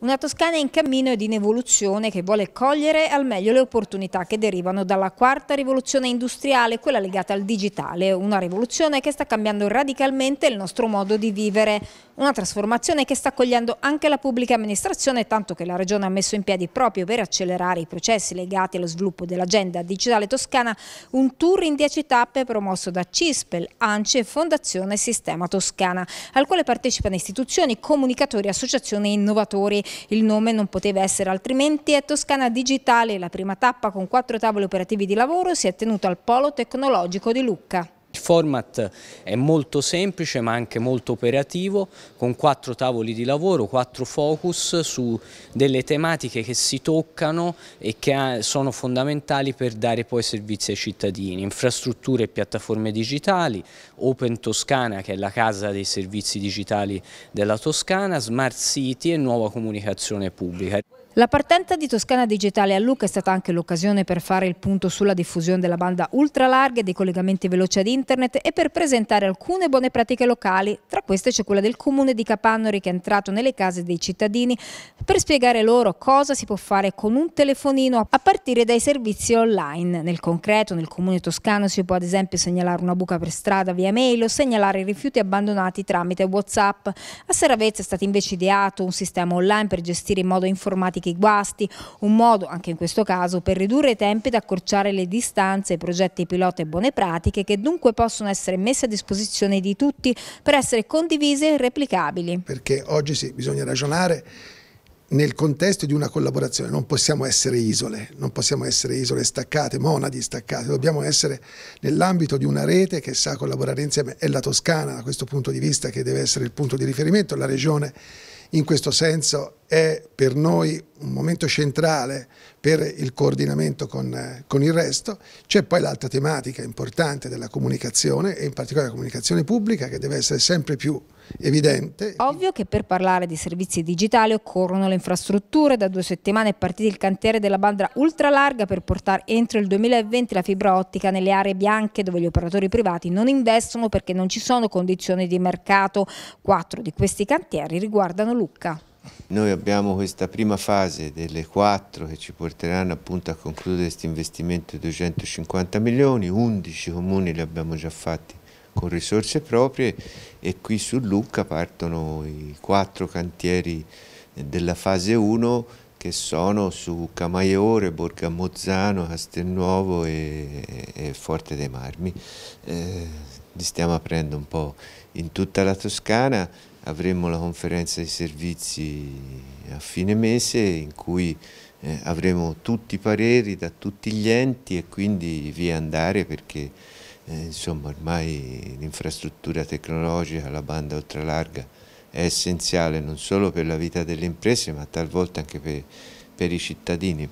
Una Toscana in cammino ed in evoluzione che vuole cogliere al meglio le opportunità che derivano dalla quarta rivoluzione industriale, quella legata al digitale, una rivoluzione che sta cambiando radicalmente il nostro modo di vivere, una trasformazione che sta accogliendo anche la pubblica amministrazione, tanto che la Regione ha messo in piedi proprio per accelerare i processi legati allo sviluppo dell'agenda digitale toscana un tour in 10 tappe promosso da Cispel, ANCE e Fondazione Sistema Toscana, al quale partecipano istituzioni, comunicatori, associazioni e innovatori il nome non poteva essere altrimenti è Toscana Digitale. La prima tappa con quattro tavoli operativi di lavoro si è tenuta al Polo Tecnologico di Lucca. Il format è molto semplice ma anche molto operativo con quattro tavoli di lavoro, quattro focus su delle tematiche che si toccano e che eh, sono fondamentali per dare poi servizi ai cittadini, infrastrutture e piattaforme digitali, Open Toscana che è la casa dei servizi digitali della Toscana, Smart City e nuova comunicazione pubblica. La partenza di Toscana Digitale a Lucca è stata anche l'occasione per fare il punto sulla diffusione della banda ultralarga e dei collegamenti veloci ad internet internet e per presentare alcune buone pratiche locali, tra queste c'è quella del comune di Capannori che è entrato nelle case dei cittadini per spiegare loro cosa si può fare con un telefonino a partire dai servizi online. Nel concreto nel comune toscano si può ad esempio segnalare una buca per strada via mail o segnalare i rifiuti abbandonati tramite Whatsapp. A Seravezza è stato invece ideato un sistema online per gestire in modo informatico i guasti, un modo anche in questo caso per ridurre i tempi ed accorciare le distanze, progetti pilota e buone pratiche che dunque dunque possono essere messe a disposizione di tutti per essere condivise e replicabili. Perché oggi sì, bisogna ragionare nel contesto di una collaborazione, non possiamo essere isole, non possiamo essere isole staccate, monadi staccate, dobbiamo essere nell'ambito di una rete che sa collaborare insieme, è la Toscana da questo punto di vista che deve essere il punto di riferimento, la regione in questo senso è per noi un momento centrale per il coordinamento con, con il resto. C'è poi l'altra tematica importante della comunicazione e in particolare la comunicazione pubblica che deve essere sempre più evidente. Ovvio che per parlare di servizi digitali occorrono le infrastrutture. Da due settimane è partito il cantiere della banda ultralarga per portare entro il 2020 la fibra ottica nelle aree bianche dove gli operatori privati non investono perché non ci sono condizioni di mercato. Quattro di questi cantieri riguardano Lucca. Noi abbiamo questa prima fase delle quattro che ci porteranno appunto a concludere questo investimento di 250 milioni, 11 comuni li abbiamo già fatti con risorse proprie e qui su Lucca partono i quattro cantieri della fase 1 che sono su Camaiore, Borgamozzano, Castelnuovo e, e, Forte dei Marmi. Eh, li stiamo aprendo un po' in tutta la Toscana, avremo la conferenza di servizi a fine mese in cui eh, avremo tutti i pareri da tutti gli enti e quindi via andare perché eh, insomma ormai l'infrastruttura tecnologica, la banda ultralarga è essenziale non solo per la vita delle imprese ma talvolta anche per, per i cittadini.